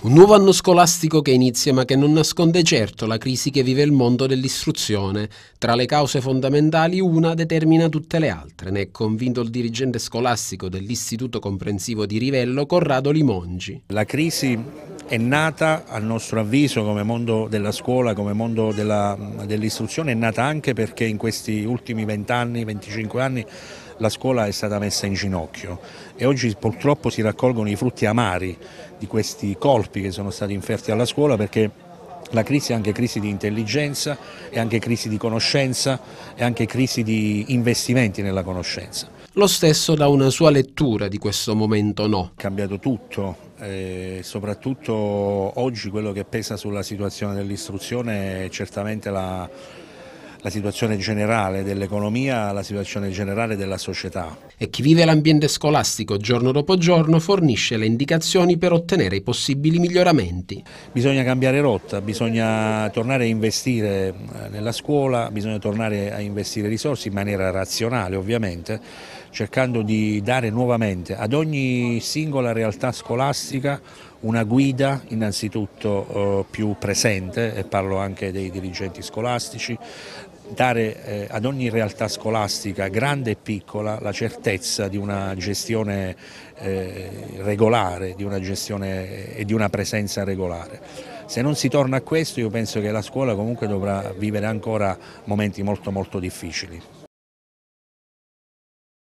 Un nuovo anno scolastico che inizia ma che non nasconde certo la crisi che vive il mondo dell'istruzione. Tra le cause fondamentali una determina tutte le altre, ne è convinto il dirigente scolastico dell'Istituto Comprensivo di Rivello Corrado Limongi. La crisi è nata a nostro avviso come mondo della scuola, come mondo dell'istruzione, è nata anche perché in questi ultimi 20 anni, 25 anni la scuola è stata messa in ginocchio e oggi purtroppo si raccolgono i frutti amari di questi colpi che sono stati inferti alla scuola perché la crisi è anche crisi di intelligenza, è anche crisi di conoscenza, è anche crisi di investimenti nella conoscenza. Lo stesso da una sua lettura di questo momento no. È cambiato tutto, eh, soprattutto oggi quello che pesa sulla situazione dell'istruzione è certamente la la situazione generale dell'economia, la situazione generale della società. E chi vive l'ambiente scolastico giorno dopo giorno fornisce le indicazioni per ottenere i possibili miglioramenti. Bisogna cambiare rotta, bisogna tornare a investire eh, nella scuola, bisogna tornare a investire risorse in maniera razionale ovviamente, cercando di dare nuovamente ad ogni singola realtà scolastica una guida innanzitutto eh, più presente, e parlo anche dei dirigenti scolastici, dare eh, ad ogni realtà scolastica, grande e piccola, la certezza di una gestione eh, regolare di una gestione, eh, e di una presenza regolare. Se non si torna a questo io penso che la scuola comunque dovrà vivere ancora momenti molto molto difficili.